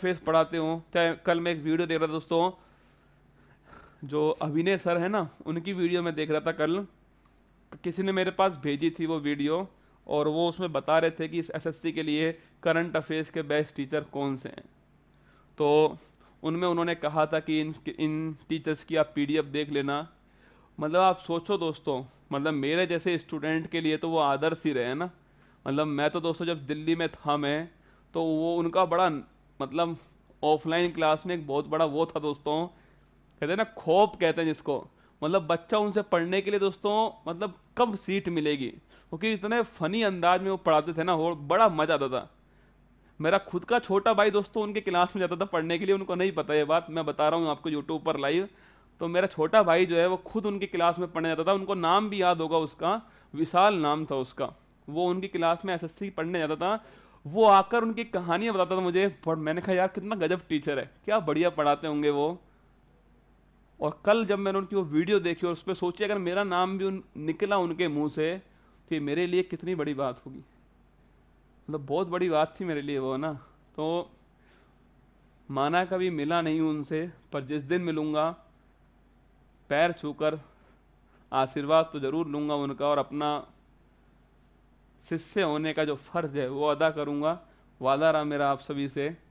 face पढ़ाते हों चाहे कल मैं एक वीडियो देख रहा था दोस्तों जो अभिनय सर है ना उनकी वीडियो मैं देख रहा था कल किसी ने मेरे पास भेजी थी वो वीडियो और वो उसमें बता रहे थे कि इस एसएससी के लिए करंट अफेयर्स के बेस्ट टीचर कौन से हैं तो उनमें उन्होंने कहा था कि इन इन टीचर्स की आप पीडीएफ देख लेना मतलब आप सोचो दोस्तों मतलब मेरे जैसे स्टूडेंट के लिए तो वो आदर्श ही रहे ना मतलब मैं तो दोस्तों जब दिल्ली में था मैं तो वो उनका बड़ा मतलब ऑफलाइन क्लास में एक बहुत बड़ा वो था दोस्तों कहते हैं ना खोप कहते हैं जिसको मतलब बच्चा उनसे पढ़ने के लिए दोस्तों मतलब कब सीट मिलेगी क्योंकि इतने फ़नी अंदाज में वो पढ़ाते थे ना और बड़ा मज़ा आता था मेरा खुद का छोटा भाई दोस्तों उनके क्लास में जाता था पढ़ने के लिए उनको नहीं पता ये बात मैं बता रहा हूँ आपको यूट्यूब पर लाइव तो मेरा छोटा भाई जो है वो खुद उनकी क्लास में पढ़ने जाता था उनको नाम भी याद होगा उसका विशाल नाम था उसका वो उनकी क्लास में एसएससी पढ़ने जाता था वो आकर उनकी कहानियाँ बताता था मुझे पर मैंने कहा यार कितना गजब टीचर है क्या बढ़िया पढ़ाते होंगे वो और कल जब मैंने उनकी वो वीडियो देखी और उस पर सोची अगर मेरा नाम भी उन निकला उनके मुंह से तो ये मेरे लिए कितनी बड़ी बात होगी मतलब बहुत बड़ी बात थी मेरे लिए वो ना तो माना कभी मिला नहीं उनसे पर जिस दिन मिलूँगा पैर छूकर आशीर्वाद तो ज़रूर लूँगा उनका और अपना शिष्य होने का जो फ़र्ज़ है वो अदा करूँगा वादा रहा मेरा आप सभी से